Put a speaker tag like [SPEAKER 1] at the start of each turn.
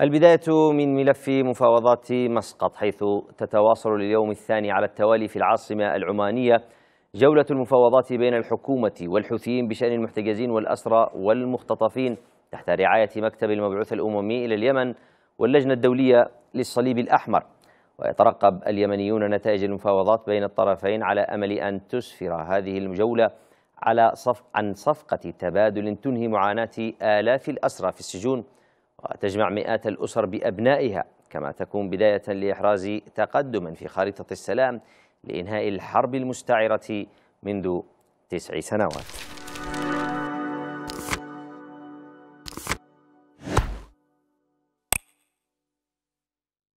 [SPEAKER 1] البداية من ملف مفاوضات مسقط حيث تتواصل لليوم الثاني على التوالي في العاصمة العمانية جولة المفاوضات بين الحكومة والحوثيين بشأن المحتجزين والأسرى والمختطفين تحت رعاية مكتب المبعوث الأممي إلى اليمن واللجنة الدولية للصليب الأحمر ويترقب اليمنيون نتائج المفاوضات بين الطرفين على أمل أن تسفر هذه الجولة على صف عن صفقة تبادل تنهي معاناة آلاف الأسرى في السجون وتجمع مئات الأسر بأبنائها كما تكون بداية لإحراز تقدم في خارطة السلام لإنهاء الحرب المستعرة منذ تسع سنوات